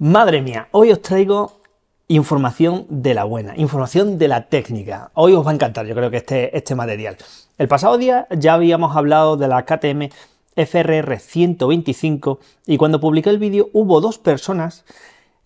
Madre mía, hoy os traigo información de la buena, información de la técnica. Hoy os va a encantar, yo creo que este, este material. El pasado día ya habíamos hablado de la KTM FRR 125 y cuando publiqué el vídeo hubo dos personas,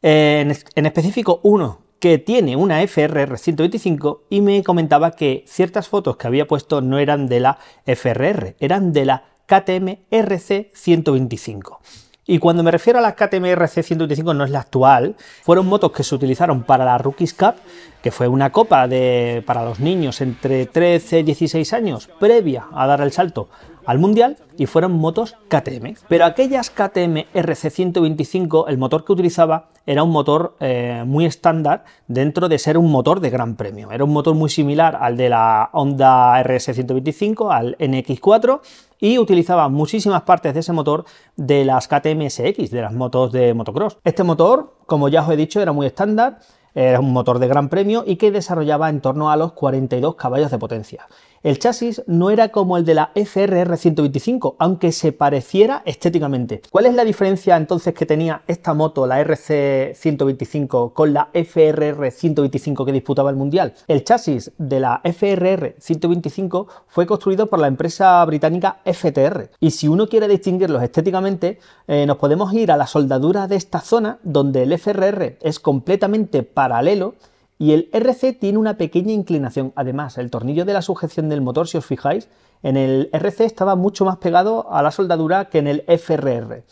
eh, en específico uno que tiene una FRR 125 y me comentaba que ciertas fotos que había puesto no eran de la FRR, eran de la KTM RC 125. Y cuando me refiero a la KTM RC 125 no es la actual, fueron motos que se utilizaron para la Rookies Cup, que fue una copa de, para los niños entre 13 y 16 años, previa a dar el salto al Mundial y fueron motos KTM. Pero aquellas KTM RC125, el motor que utilizaba era un motor eh, muy estándar dentro de ser un motor de gran premio. Era un motor muy similar al de la Honda RS125, al NX4 y utilizaba muchísimas partes de ese motor de las KTM SX, de las motos de motocross. Este motor, como ya os he dicho, era muy estándar, era un motor de gran premio y que desarrollaba en torno a los 42 caballos de potencia. El chasis no era como el de la FRR e 125, aunque se pareciera estéticamente. ¿Cuál es la diferencia entonces que tenía esta moto, la RC 125, con la FRR e 125 que disputaba el Mundial? El chasis de la FRR e 125 fue construido por la empresa británica FTR. Y si uno quiere distinguirlos estéticamente, eh, nos podemos ir a la soldadura de esta zona donde el FRR es completamente paralelo y el RC tiene una pequeña inclinación. Además, el tornillo de la sujeción del motor, si os fijáis, en el RC estaba mucho más pegado a la soldadura que en el FRR,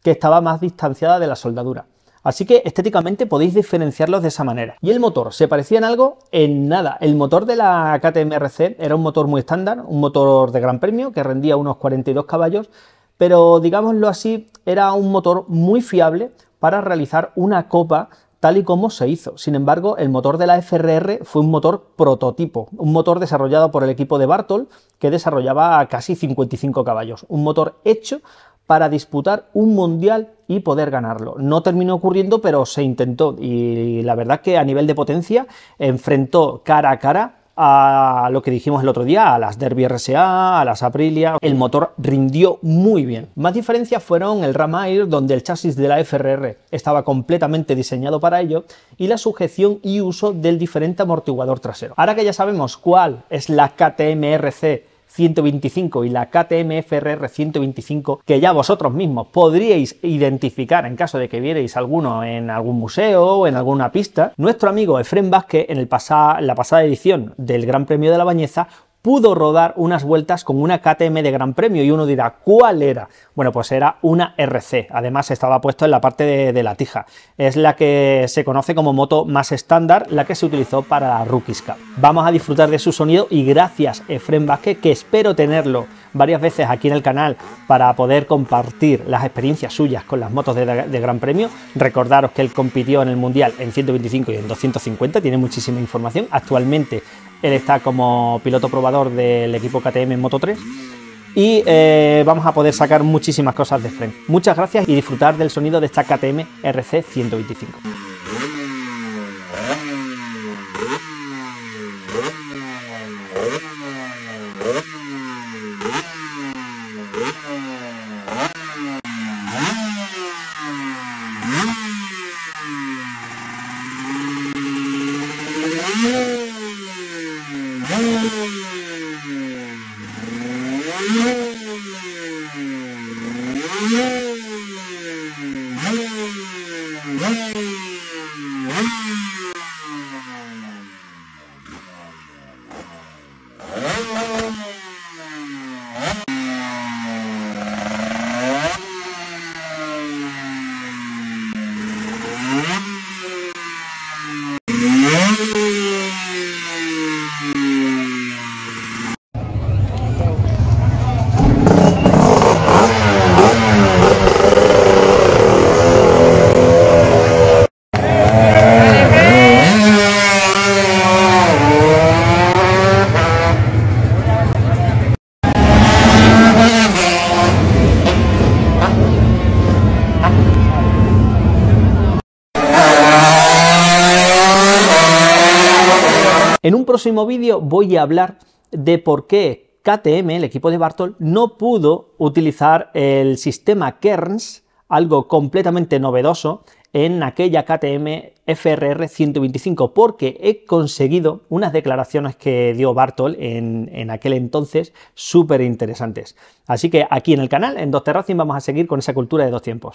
que estaba más distanciada de la soldadura. Así que estéticamente podéis diferenciarlos de esa manera. ¿Y el motor? ¿Se parecía en algo? En nada. El motor de la KTM RC era un motor muy estándar, un motor de gran premio que rendía unos 42 caballos, pero digámoslo así, era un motor muy fiable para realizar una copa tal y como se hizo. Sin embargo, el motor de la FRR fue un motor prototipo, un motor desarrollado por el equipo de Bartol que desarrollaba casi 55 caballos, un motor hecho para disputar un mundial y poder ganarlo. No terminó ocurriendo, pero se intentó y la verdad que a nivel de potencia enfrentó cara a cara a lo que dijimos el otro día, a las Derby RSA, a las Aprilia. El motor rindió muy bien. Más diferencias fueron el Ram Air, donde el chasis de la FRR estaba completamente diseñado para ello, y la sujeción y uso del diferente amortiguador trasero. Ahora que ya sabemos cuál es la KTM RC 125 y la KTM 125 que ya vosotros mismos podríais identificar en caso de que vierais alguno en algún museo o en alguna pista, nuestro amigo Efren Vázquez en, la pasada edición del Gran Premio de la Bañeza pudo rodar unas vueltas con una KTM de Gran Premio y uno dirá, ¿cuál era? Bueno, pues era una RC, además estaba puesto en la parte de, la tija. Es la que se conoce como moto más estándar, la que se utilizó para la Rookies Cup. Vamos a disfrutar de su sonido y gracias Efren Vázquez, que espero tenerlo varias veces aquí en el canal para poder compartir las experiencias suyas con las motos de Gran Premio. Recordaros que él compitió en el Mundial en 125 y en 250, tiene muchísima información. Actualmente él está como piloto probador del equipo KTM Moto 3 y eh, vamos a poder sacar muchísimas cosas de frente. Muchas gracias y disfrutar del sonido de esta KTM RC 125. Yeah. En un próximo vídeo voy a hablar de por qué KTM, el equipo de Bartol, no pudo utilizar el sistema Kerns, algo completamente novedoso, en aquella KTM FRR 125 porque he conseguido unas declaraciones que dio Bartol en, aquel entonces súper interesantes. Así que aquí en el canal, en Dos Terrazas, vamos a seguir con esa cultura de dos tiempos.